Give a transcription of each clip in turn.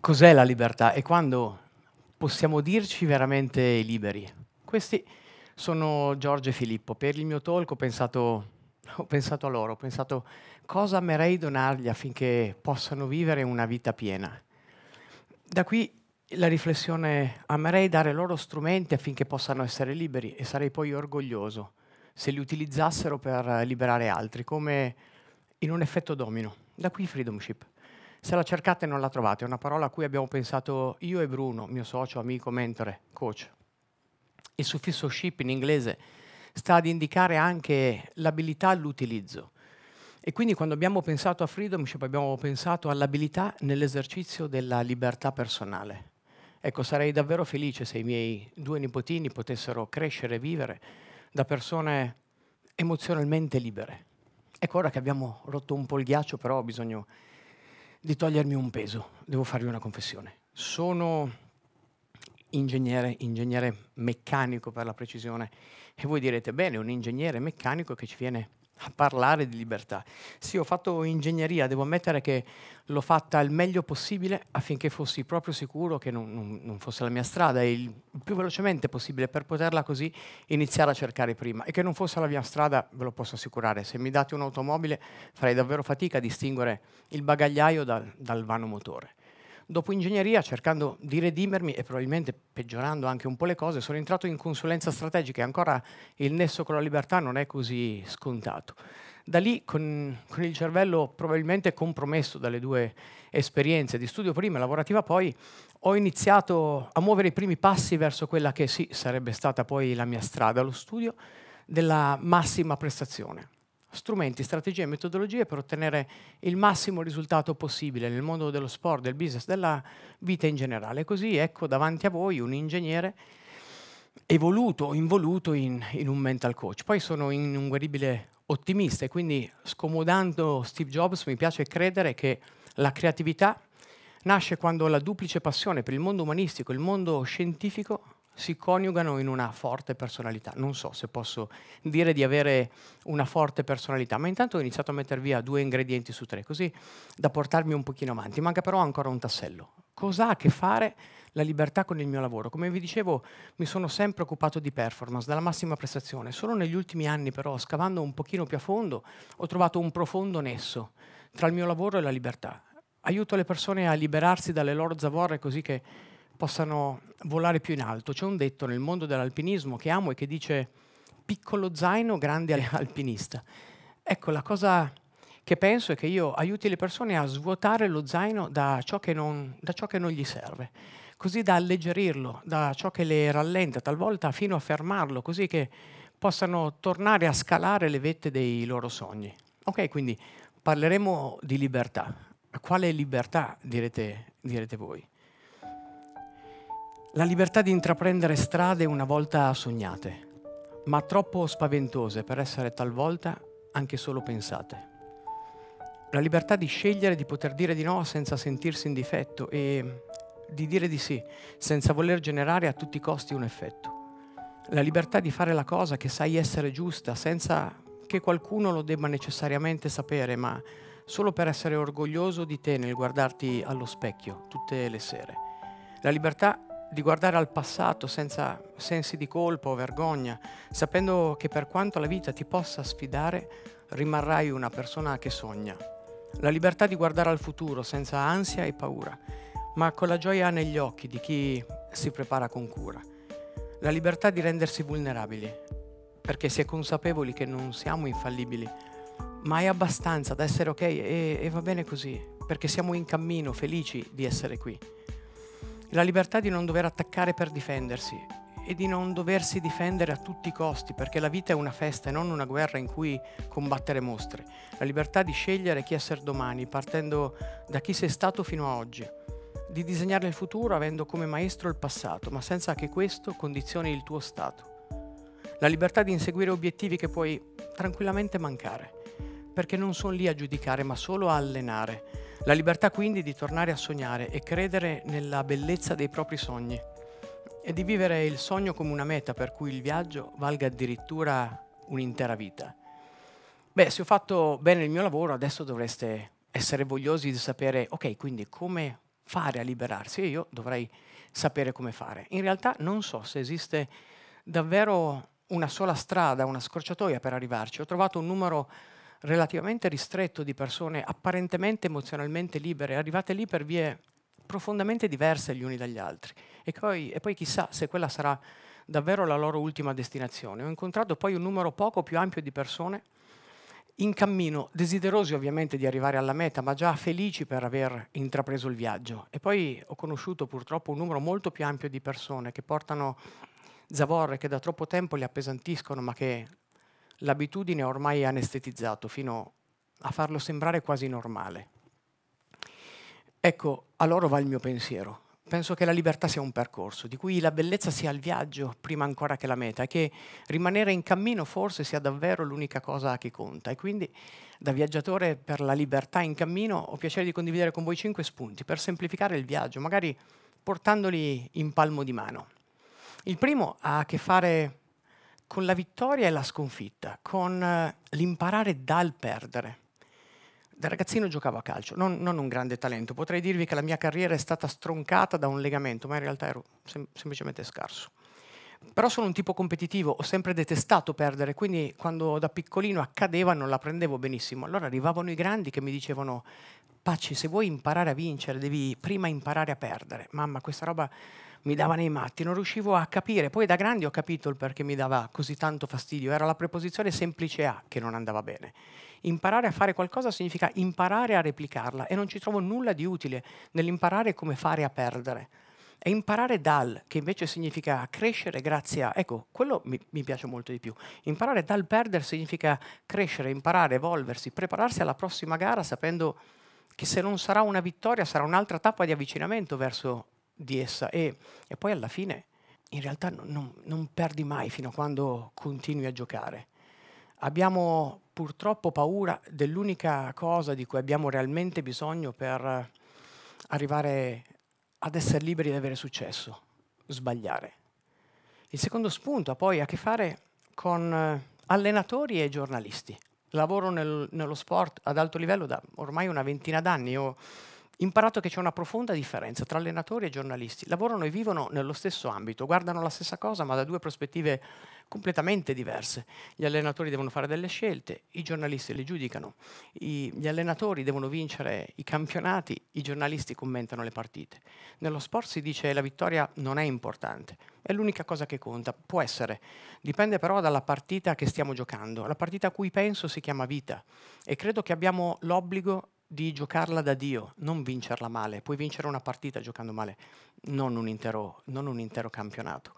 Cos'è la libertà e quando possiamo dirci veramente liberi? Questi sono Giorgio e Filippo. Per il mio talk ho pensato, ho pensato a loro, ho pensato cosa amerei donargli affinché possano vivere una vita piena. Da qui la riflessione, amerei dare loro strumenti affinché possano essere liberi e sarei poi orgoglioso se li utilizzassero per liberare altri, come in un effetto domino. Da qui freedom ship. Se la cercate non la trovate, è una parola a cui abbiamo pensato io e Bruno, mio socio, amico, mentore, coach. Il suffisso ship in inglese sta ad indicare anche l'abilità all'utilizzo. E quindi quando abbiamo pensato a freedom ship abbiamo pensato all'abilità nell'esercizio della libertà personale. Ecco, sarei davvero felice se i miei due nipotini potessero crescere e vivere da persone emozionalmente libere. Ecco, ora che abbiamo rotto un po' il ghiaccio, però ho bisogno di togliermi un peso. Devo farvi una confessione. Sono ingegnere, ingegnere meccanico per la precisione. E voi direte, bene, un ingegnere meccanico che ci viene a parlare di libertà. Sì, ho fatto ingegneria, devo ammettere che l'ho fatta il meglio possibile affinché fossi proprio sicuro che non, non, non, fosse la mia strada, e il più velocemente possibile per poterla così iniziare a cercare prima. E che non fosse la mia strada, ve lo posso assicurare, se mi date un'automobile farei davvero fatica a distinguere il bagagliaio dal, dal vano motore. Dopo ingegneria, cercando di redimermi e probabilmente peggiorando anche un po' le cose, sono entrato in consulenza strategica e ancora il nesso con la libertà non è così scontato. Da lì, con, con il cervello probabilmente compromesso dalle due esperienze di studio prima e lavorativa poi, ho iniziato a muovere i primi passi verso quella che sì, sarebbe stata poi la mia strada, lo studio della massima prestazione strumenti, strategie e metodologie per ottenere il massimo risultato possibile nel mondo dello sport, del business, della vita in generale. Così ecco davanti a voi un ingegnere evoluto o involuto in, in, un mental coach. Poi sono un inguaribile ottimista e quindi scomodando Steve Jobs mi piace credere che la creatività nasce quando la duplice passione per il mondo umanistico e il mondo scientifico si coniugano in una forte personalità. Non so se posso dire di avere una forte personalità, ma intanto ho iniziato a mettere via due ingredienti su tre, così da portarmi un pochino avanti. Manca però ancora un tassello. Cosa ha a che fare la libertà con il mio lavoro? Come vi dicevo, mi sono sempre occupato di performance, della massima prestazione. Solo negli ultimi anni, però, scavando un pochino più a fondo, ho trovato un profondo nesso tra il mio lavoro e la libertà. Aiuto le persone a liberarsi dalle loro zavorre così che possano volare più in alto. C'è un detto nel mondo dell'alpinismo che amo e che dice piccolo zaino, grande alpinista. Ecco, la cosa che penso è che io aiuti le persone a svuotare lo zaino da ciò che non, ciò che non gli serve, così da alleggerirlo, da ciò che le rallenta, talvolta fino a fermarlo, così che possano tornare a scalare le vette dei loro sogni. Ok, quindi parleremo di libertà. Quale libertà direte, direte voi? La libertà di intraprendere strade una volta sognate, ma troppo spaventose per essere talvolta anche solo pensate. La libertà di scegliere di poter dire di no senza sentirsi in difetto e di dire di sì senza voler generare a tutti i costi un effetto. La libertà di fare la cosa che sai essere giusta senza che qualcuno lo debba necessariamente sapere, ma solo per essere orgoglioso di te nel guardarti allo specchio tutte le sere. La libertà di guardare al passato senza sensi di colpa o vergogna, sapendo che per quanto la vita ti possa sfidare, rimarrai una persona che sogna. La libertà di guardare al futuro senza ansia e paura, ma con la gioia negli occhi di chi si prepara con cura. La libertà di rendersi vulnerabili, perché si è consapevoli che non siamo infallibili, ma è abbastanza da essere ok e, e va bene così, perché siamo in cammino felici di essere qui la libertà di non dover attaccare per difendersi e di non doversi difendere a tutti i costi, perché la vita è una festa e non una guerra in cui combattere mostre. La libertà di scegliere chi essere domani, partendo da chi sei stato fino a oggi. Di disegnare il futuro avendo come maestro il passato, ma senza che questo condizioni il tuo stato. La libertà di inseguire obiettivi che puoi tranquillamente mancare, perché non sono lì a giudicare, ma solo a allenare la libertà quindi di tornare a sognare e credere nella bellezza dei propri sogni e di vivere il sogno come una meta per cui il viaggio valga addirittura un'intera vita. Beh, se ho fatto bene il mio lavoro, adesso dovreste essere vogliosi di sapere, ok, quindi come fare a liberarsi? E io dovrei sapere come fare. In realtà non so se esiste davvero una sola strada, una scorciatoia per arrivarci. Ho trovato un numero relativamente ristretto di persone apparentemente emozionalmente libere, arrivate lì per vie profondamente diverse gli uni dagli altri. E poi, e poi chissà se quella sarà davvero la loro ultima destinazione. Ho incontrato poi un numero poco più ampio di persone in cammino, desiderosi ovviamente di arrivare alla meta, ma già felici per aver intrapreso il viaggio. E poi ho conosciuto purtroppo un numero molto più ampio di persone che portano zavorre che da troppo tempo li appesantiscono, ma che l'abitudine ha ormai anestetizzato fino a farlo sembrare quasi normale. Ecco, a loro va il mio pensiero. Penso che la libertà sia un percorso, di cui la bellezza sia il viaggio prima ancora che la meta, e che rimanere in cammino forse sia davvero l'unica cosa che conta. E quindi, da viaggiatore per la libertà in cammino, ho piacere di condividere con voi cinque spunti per semplificare il viaggio, magari portandoli in palmo di mano. Il primo ha a che fare con la vittoria e la sconfitta, con eh, l'imparare dal perdere. Da ragazzino giocavo a calcio, non, non, un grande talento. Potrei dirvi che la mia carriera è stata stroncata da un legamento, ma in realtà ero sem semplicemente scarso. Però sono un tipo competitivo, ho sempre detestato perdere, quindi quando da piccolino accadeva non la prendevo benissimo. Allora arrivavano i grandi che mi dicevano, Paci, se vuoi imparare a vincere devi prima imparare a perdere. Mamma, questa roba mi dava nei matti, non riuscivo a capire. Poi da grandi ho capito il perché mi dava così tanto fastidio, era la preposizione semplice A che non andava bene. Imparare a fare qualcosa significa imparare a replicarla e non ci trovo nulla di utile nell'imparare come fare a perdere. E imparare dal, che invece significa crescere grazie a... Ecco, quello mi, mi piace molto di più. Imparare dal perdere significa crescere, imparare, evolversi, prepararsi alla prossima gara sapendo che se non sarà una vittoria sarà un'altra tappa di avvicinamento verso di essa e, e poi alla fine in realtà non, non, non perdi mai fino a quando continui a giocare. Abbiamo purtroppo paura dell'unica cosa di cui abbiamo realmente bisogno per arrivare ad essere liberi di avere successo, sbagliare. Il secondo spunto ha poi a che fare con eh, allenatori e giornalisti. Lavoro nel, nello sport ad alto livello da ormai una ventina d'anni. Io imparato che c'è una profonda differenza tra allenatori e giornalisti. Lavorano e vivono nello stesso ambito, guardano la stessa cosa ma da due prospettive completamente diverse. Gli allenatori devono fare delle scelte, i giornalisti le giudicano, I, gli allenatori devono vincere i campionati, i giornalisti commentano le partite. Nello sport si dice che la vittoria non è importante, è l'unica cosa che conta, può essere, dipende però dalla partita che stiamo giocando. La partita a cui penso si chiama vita e credo che abbiamo l'obbligo di giocarla da Dio, non vincerla male. Puoi vincere una partita giocando male, non un intero, non un intero campionato.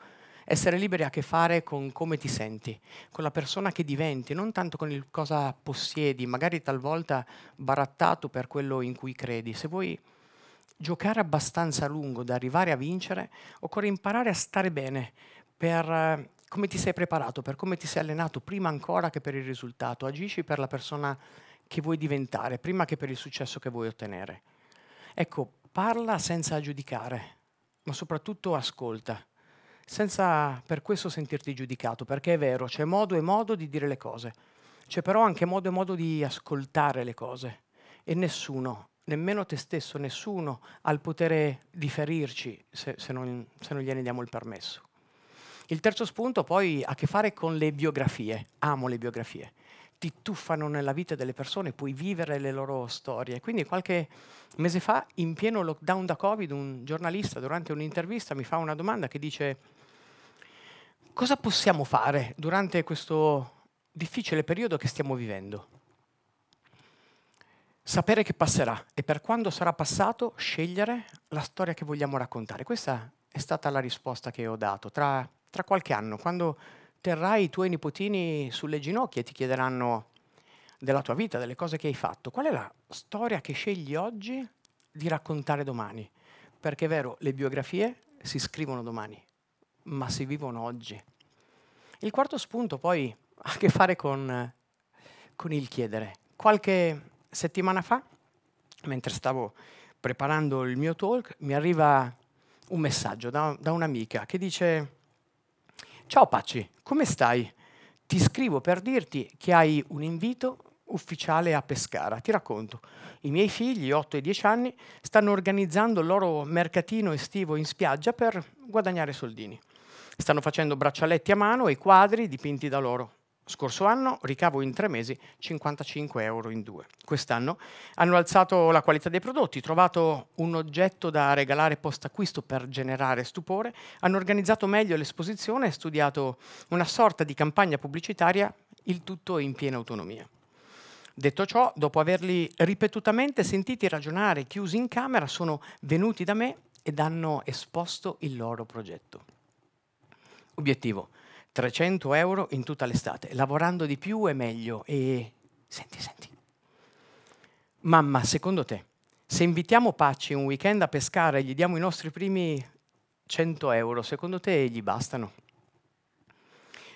Essere liberi ha a che fare con come ti senti, con la persona che diventi, non tanto con il cosa possiedi, magari talvolta barattato per quello in cui credi. Se vuoi giocare abbastanza a lungo da arrivare a vincere, occorre imparare a stare bene per eh, come ti sei preparato, per come ti sei allenato, prima ancora che per il risultato. Agisci per la persona che che vuoi diventare, prima che per il successo che vuoi ottenere. Ecco, parla senza giudicare, ma soprattutto ascolta, senza per questo sentirti giudicato, perché è vero, c'è modo e modo di dire le cose, c'è però anche modo e modo di ascoltare le cose e nessuno, nemmeno te stesso, nessuno ha il potere di ferirci se, se, non, se non gliene diamo il permesso. Il terzo spunto poi ha a che fare con le biografie, amo le biografie ti tuffano nella vita delle persone, puoi vivere le loro storie. Quindi qualche mese fa, in pieno lockdown da Covid, un giornalista durante un'intervista mi fa una domanda che dice cosa possiamo fare durante questo difficile periodo che stiamo vivendo? Sapere che passerà e per quando sarà passato scegliere la storia che vogliamo raccontare. Questa è stata la risposta che ho dato. Tra, tra qualche anno, quando terrai i tuoi nipotini sulle ginocchia e ti chiederanno della tua vita, delle cose che hai fatto. Qual è la storia che scegli oggi di raccontare domani? Perché è vero, le biografie si scrivono domani, ma si vivono oggi. Il quarto spunto poi ha a che fare con, con il chiedere. Qualche settimana fa, mentre stavo preparando il mio talk, mi arriva un messaggio da, da un'amica che dice Ciao Paci, come stai? Ti scrivo per dirti che hai un invito ufficiale a Pescara. Ti racconto, i miei figli, 8 e 10 anni, stanno organizzando il loro mercatino estivo in spiaggia per guadagnare soldini. Stanno facendo braccialetti a mano e quadri dipinti da loro. Scorso anno ricavo in tre mesi 55 euro in due. Quest'anno hanno alzato la qualità dei prodotti, trovato un oggetto da regalare post acquisto per generare stupore, hanno organizzato meglio l'esposizione e studiato una sorta di campagna pubblicitaria, il tutto in piena autonomia. Detto ciò, dopo averli ripetutamente sentiti ragionare chiusi in camera, sono venuti da me ed hanno esposto il loro progetto. Obiettivo 300 euro in tutta l'estate, lavorando di più e meglio. E senti, senti. Mamma, secondo te, se invitiamo Pacci un weekend a pescare e gli diamo i nostri primi 100 euro, secondo te gli bastano?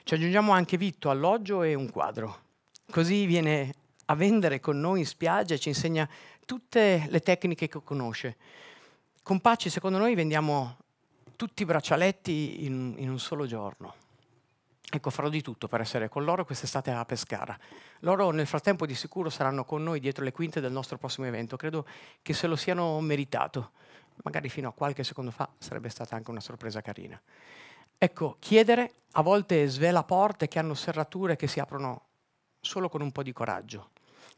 Ci aggiungiamo anche vitto, alloggio e un quadro. Così viene a vendere con noi in spiaggia e ci insegna tutte le tecniche che conosce. Con Pacci, secondo noi, vendiamo tutti i braccialetti in, in un solo giorno. Ecco, farò di tutto per essere con loro quest'estate a Pescara. Loro nel frattempo di sicuro saranno con noi dietro le quinte del nostro prossimo evento. Credo che se lo siano meritato. Magari fino a qualche secondo fa sarebbe stata anche una sorpresa carina. Ecco, chiedere a volte svela porte che hanno serrature che si aprono solo con un po' di coraggio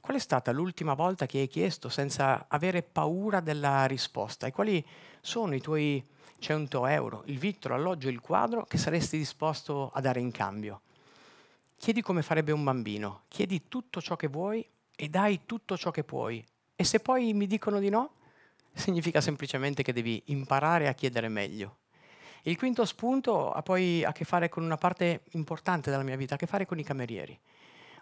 qual è stata l'ultima volta che hai chiesto senza avere paura della risposta e quali sono i tuoi 100 euro, il vitro, l'alloggio, il quadro che saresti disposto a dare in cambio. Chiedi come farebbe un bambino, chiedi tutto ciò che vuoi e dai tutto ciò che puoi. E se poi mi dicono di no, significa semplicemente che devi imparare a chiedere meglio. Il quinto spunto ha poi a che fare con una parte importante della mia vita, ha a che fare con i camerieri.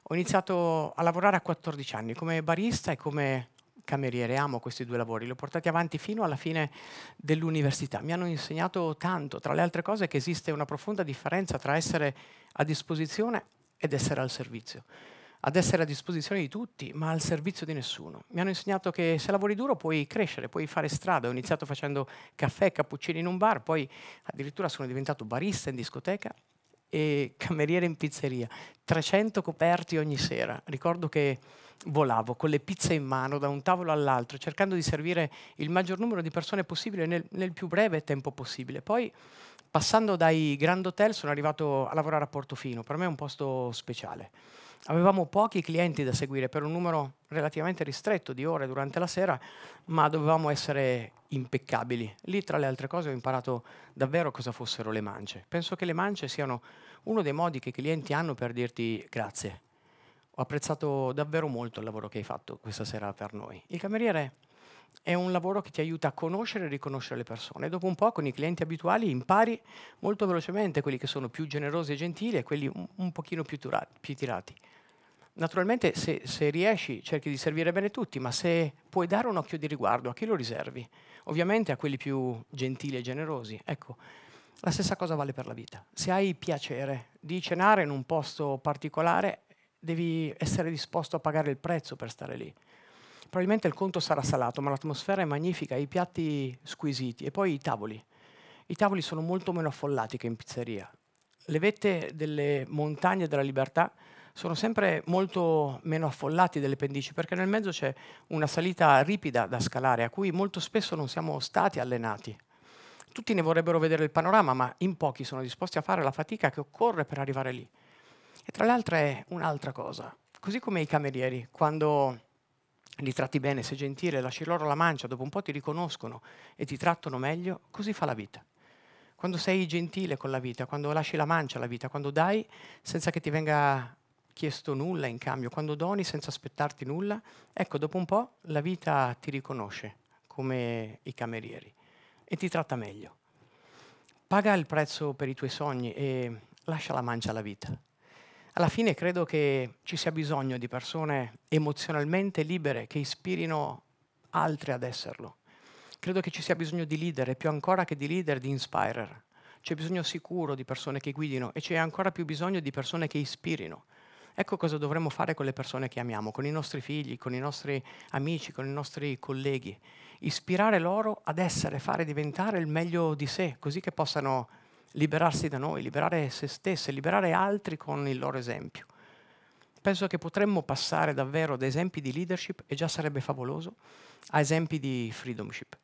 Ho iniziato a lavorare a 14 anni come barista e come cameriere, amo questi due lavori, li ho portati avanti fino alla fine dell'università. Mi hanno insegnato tanto, tra le altre cose che esiste una profonda differenza tra essere a disposizione ed essere al servizio. Ad essere a disposizione di tutti, ma al servizio di nessuno. Mi hanno insegnato che se lavori duro puoi crescere, puoi fare strada. Ho iniziato facendo caffè e cappuccini in un bar, poi addirittura sono diventato barista in discoteca e cameriere in pizzeria, 300 coperti ogni sera. Ricordo che volavo con le pizze in mano da un tavolo all'altro, cercando di servire il maggior numero di persone possibile nel, nel più breve tempo possibile. Poi, passando dai Grand Hotel, sono arrivato a lavorare a Portofino. Per me è un posto speciale Avevamo pochi clienti da seguire per un numero relativamente ristretto di ore durante la sera, ma dovevamo essere impeccabili. Lì, tra le altre cose, ho imparato davvero cosa fossero le mance. Penso che le mance siano uno dei modi che i clienti hanno per dirti grazie. Ho apprezzato davvero molto il lavoro che hai fatto questa sera per noi. Il cameriere è un lavoro che ti aiuta a conoscere e riconoscere le persone. dopo un po' con i clienti abituali impari molto velocemente quelli che sono più generosi e gentili e quelli un, un pochino più, più, tirati. Naturalmente se, se, riesci cerchi di servire bene tutti, ma se puoi dare un occhio di riguardo a chi lo riservi? Ovviamente a quelli più gentili e generosi. Ecco, la stessa cosa vale per la vita. Se hai piacere di cenare in un posto particolare, devi essere disposto a pagare il prezzo per stare lì probabilmente il conto sarà salato, ma l'atmosfera è magnifica, i piatti squisiti e poi i tavoli. I tavoli sono molto meno affollati che in pizzeria. Le vette delle montagne della libertà sono sempre molto meno affollati delle pendici perché nel mezzo c'è una salita ripida da scalare a cui molto spesso non siamo stati allenati. Tutti ne vorrebbero vedere il panorama, ma in pochi sono disposti a fare la fatica che occorre per arrivare lì. E tra l'altro è un'altra cosa, così come i camerieri, quando li tratti bene, sei gentile, lasci loro la mancia, dopo un po' ti riconoscono e ti trattano meglio, così fa la vita. Quando sei gentile con la vita, quando lasci la mancia alla vita, quando dai senza che ti venga chiesto nulla in cambio, quando doni senza aspettarti nulla, ecco, dopo un po' la vita ti riconosce come i camerieri e ti tratta meglio. Paga il prezzo per i tuoi sogni e lascia la mancia alla vita alla fine credo che ci sia bisogno di persone emozionalmente libere che ispirino altri ad esserlo. Credo che ci sia bisogno di leader e più ancora che di leader, di inspirer. C'è bisogno sicuro di persone che guidino e c'è ancora più bisogno di persone che ispirino. Ecco cosa dovremmo fare con le persone che amiamo, con i nostri figli, con i nostri amici, con i nostri colleghi. Ispirare loro ad essere, fare diventare il meglio di sé, così che possano liberarsi da noi, liberare se stesse, liberare altri con il loro esempio. Penso che potremmo passare davvero da esempi di leadership, e già sarebbe favoloso, a esempi di freedomship.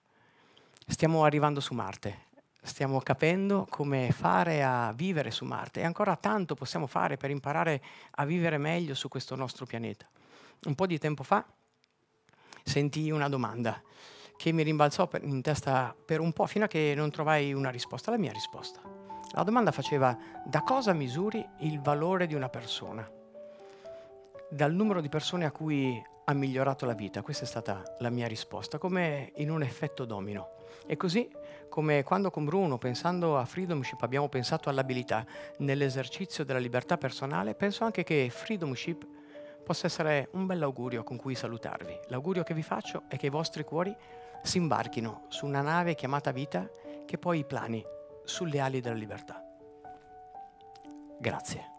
Stiamo arrivando su Marte, stiamo capendo come fare a vivere su Marte e ancora tanto possiamo fare per imparare a vivere meglio su questo nostro pianeta. Un po' di tempo fa sentii una domanda che mi rimbalzò per, in testa per un po' fino a che non trovai una risposta, la mia risposta. La domanda faceva da cosa misuri il valore di una persona? Dal numero di persone a cui ha migliorato la vita, questa è stata la mia risposta, come in un effetto domino. E così come quando con Bruno, pensando a Freedomship, abbiamo pensato all'abilità nell'esercizio della libertà personale, penso anche che Freedomship possa essere un bell'augurio con cui salutarvi. L'augurio che vi faccio è che i vostri cuori si imbarchino su una nave chiamata vita che poi i plani sulle ali della libertà. Grazie.